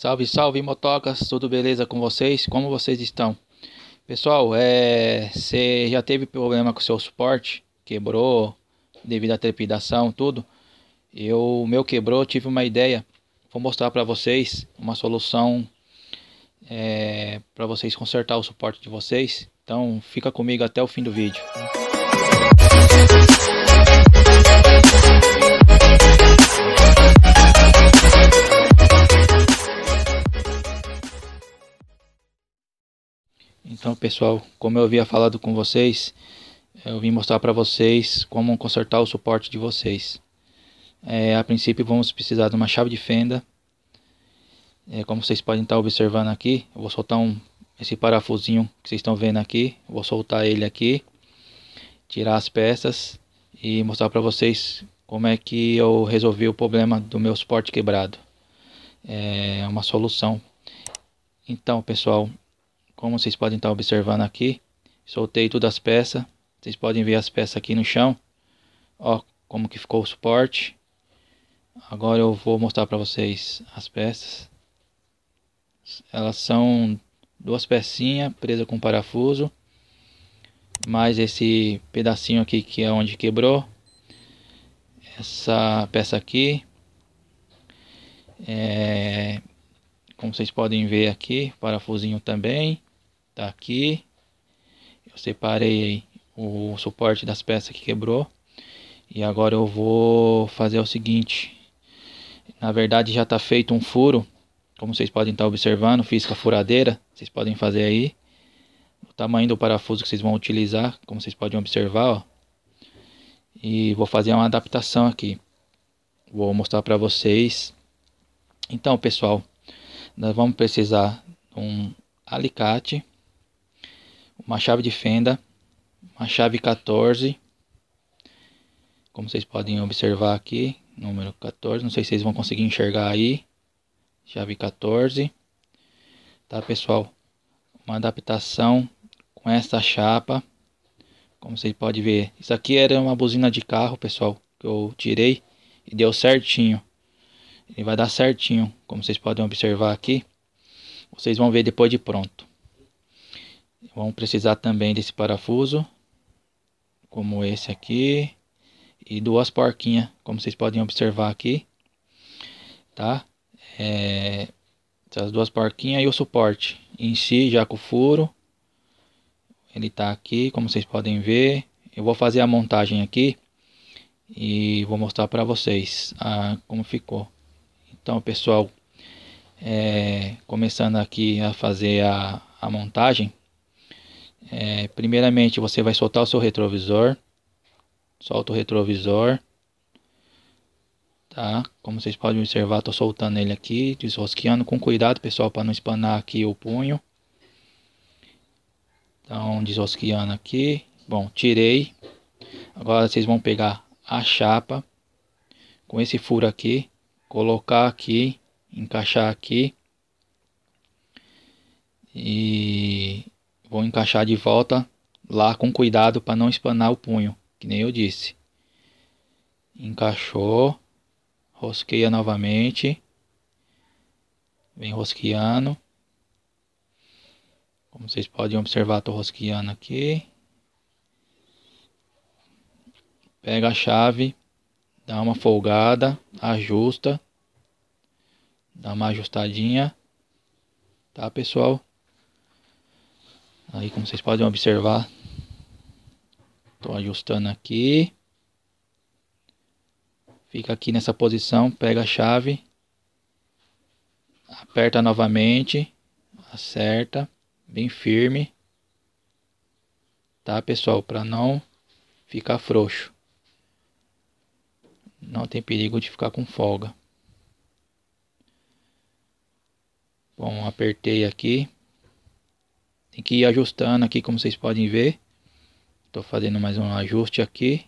Salve, salve motocas, tudo beleza com vocês? Como vocês estão? Pessoal, é, você já teve problema com o seu suporte? Quebrou devido à trepidação, tudo? Eu, meu quebrou, tive uma ideia. Vou mostrar para vocês uma solução é, para vocês consertar o suporte de vocês. Então, fica comigo até o fim do vídeo. Música Então, pessoal, como eu havia falado com vocês, eu vim mostrar para vocês como consertar o suporte de vocês. É, a princípio, vamos precisar de uma chave de fenda. É, como vocês podem estar observando aqui, eu vou soltar um, esse parafusinho que vocês estão vendo aqui. Vou soltar ele aqui, tirar as peças e mostrar para vocês como é que eu resolvi o problema do meu suporte quebrado. É uma solução. Então, pessoal, como vocês podem estar observando aqui, soltei todas as peças. Vocês podem ver as peças aqui no chão. Ó, como que ficou o suporte. Agora eu vou mostrar para vocês as peças. Elas são duas pecinhas presas com parafuso. Mais esse pedacinho aqui que é onde quebrou. Essa peça aqui. É, como vocês podem ver aqui, parafusinho também. Tá aqui. Eu separei o suporte das peças que quebrou. E agora eu vou fazer o seguinte. Na verdade já está feito um furo. Como vocês podem estar tá observando, fiz com a furadeira. Vocês podem fazer aí. O tamanho do parafuso que vocês vão utilizar, como vocês podem observar, ó. E vou fazer uma adaptação aqui. Vou mostrar para vocês. Então, pessoal, nós vamos precisar de um alicate uma chave de fenda, uma chave 14, como vocês podem observar aqui, número 14, não sei se vocês vão conseguir enxergar aí, chave 14, tá pessoal, uma adaptação com essa chapa, como vocês podem ver, isso aqui era uma buzina de carro pessoal, que eu tirei e deu certinho, ele vai dar certinho, como vocês podem observar aqui, vocês vão ver depois de pronto. Vamos precisar também desse parafuso, como esse aqui, e duas porquinhas, como vocês podem observar aqui, tá? É, essas duas porquinhas e o suporte em si, já com o furo, ele tá aqui, como vocês podem ver. Eu vou fazer a montagem aqui e vou mostrar para vocês a, ah, como ficou. Então, pessoal, é, começando aqui a fazer a, a montagem, é, primeiramente você vai soltar o seu retrovisor. Solta o retrovisor. Tá? Como vocês podem observar, estou soltando ele aqui, desrosqueando com cuidado, pessoal, para não espanar aqui o punho. Então, desrosqueando aqui. Bom, tirei. Agora vocês vão pegar a chapa com esse furo aqui, colocar aqui, encaixar aqui. E Vou encaixar de volta lá com cuidado para não espanar o punho, que nem eu disse. Encaixou, rosqueia novamente, vem rosqueando. Como vocês podem observar, estou rosqueando aqui. Pega a chave, dá uma folgada, ajusta, dá uma ajustadinha, tá pessoal? Aí como vocês podem observar, estou ajustando aqui. Fica aqui nessa posição, pega a chave, aperta novamente, acerta, bem firme. Tá, pessoal? Para não ficar frouxo. Não tem perigo de ficar com folga. Bom, apertei aqui. Tem que ir ajustando aqui, como vocês podem ver. Estou fazendo mais um ajuste aqui.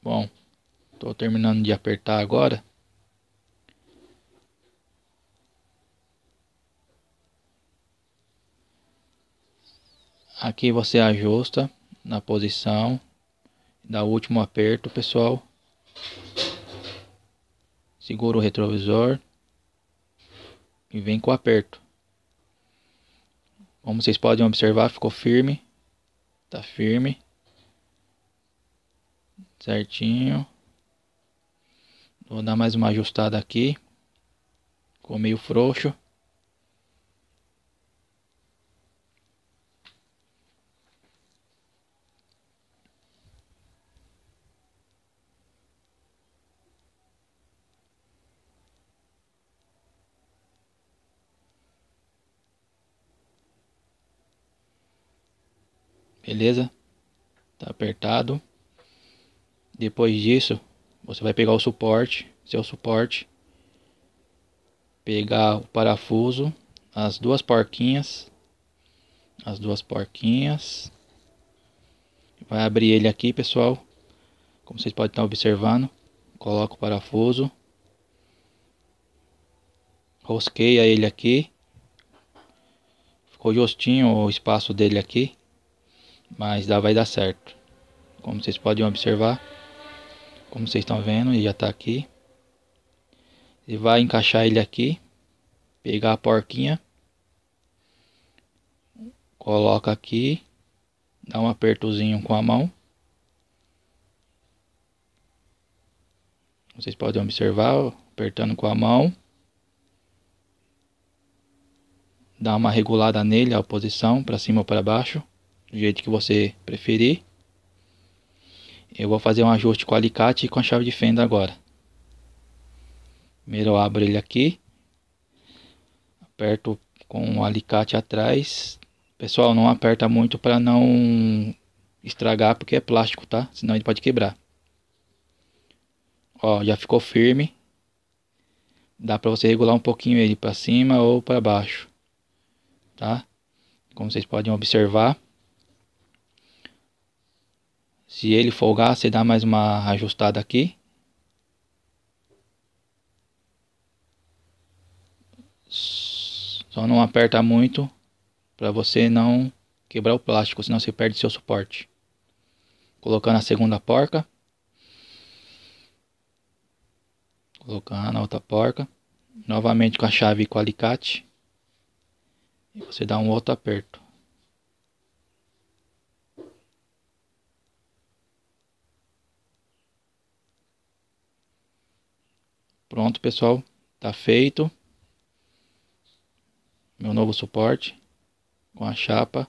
Bom, estou terminando de apertar agora. Aqui você ajusta na posição, dá o último aperto, pessoal. Segura o retrovisor e vem com o aperto. Como vocês podem observar, ficou firme. Tá firme. Certinho. Vou dar mais uma ajustada aqui. Ficou meio frouxo. beleza? Tá apertado. Depois disso, você vai pegar o suporte, seu suporte, pegar o parafuso, as duas porquinhas, as duas porquinhas. Vai abrir ele aqui, pessoal. Como vocês podem estar observando, coloca o parafuso. Rosqueia ele aqui. Ficou justinho o espaço dele aqui mas dá, vai dar certo. Como vocês podem observar, como vocês estão vendo, ele já está aqui. E vai encaixar ele aqui, pegar a porquinha, coloca aqui, dá um apertozinho com a mão. Vocês podem observar, apertando com a mão. Dá uma regulada nele, a posição, para cima ou para baixo do jeito que você preferir. Eu vou fazer um ajuste com o alicate e com a chave de fenda agora. Primeiro eu abro ele aqui. Aperto com o alicate atrás. Pessoal, não aperta muito para não estragar porque é plástico, tá? Senão ele pode quebrar. Ó, já ficou firme. Dá para você regular um pouquinho ele para cima ou para baixo, tá? Como vocês podem observar. Se ele folgar, você dá mais uma ajustada aqui. Só não aperta muito para você não quebrar o plástico, senão você perde seu suporte. Colocando a segunda porca. Colocando a outra porca. Novamente com a chave e com o alicate. E você dá um outro aperto. Pronto, pessoal. Tá feito. Meu novo suporte com a chapa.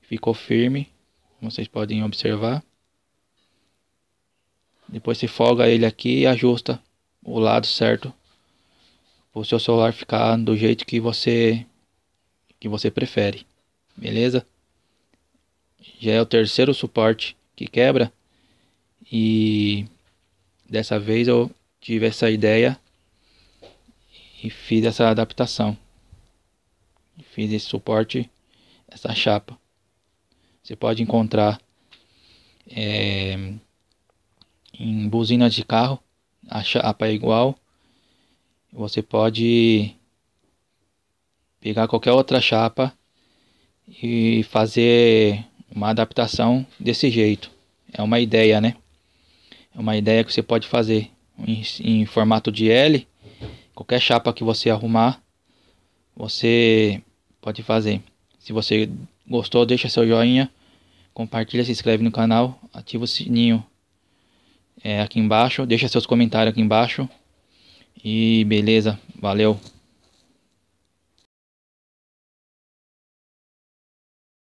Ficou firme, como vocês podem observar. Depois se folga ele aqui e ajusta o lado certo. Para o seu celular ficar do jeito que você, que você prefere. Beleza? Já é o terceiro suporte que quebra. E dessa vez eu tive essa ideia e fiz essa adaptação. Fiz esse suporte, essa chapa. Você pode encontrar é, em buzinas de carro, a chapa é igual. Você pode pegar qualquer outra chapa e fazer uma adaptação desse jeito. É uma ideia, né? É uma ideia que você pode fazer em, em formato de L. Qualquer chapa que você arrumar, você pode fazer. Se você gostou, deixa seu joinha, compartilha, se inscreve no canal, ativa o sininho é, aqui embaixo, deixa seus comentários aqui embaixo. E beleza, valeu.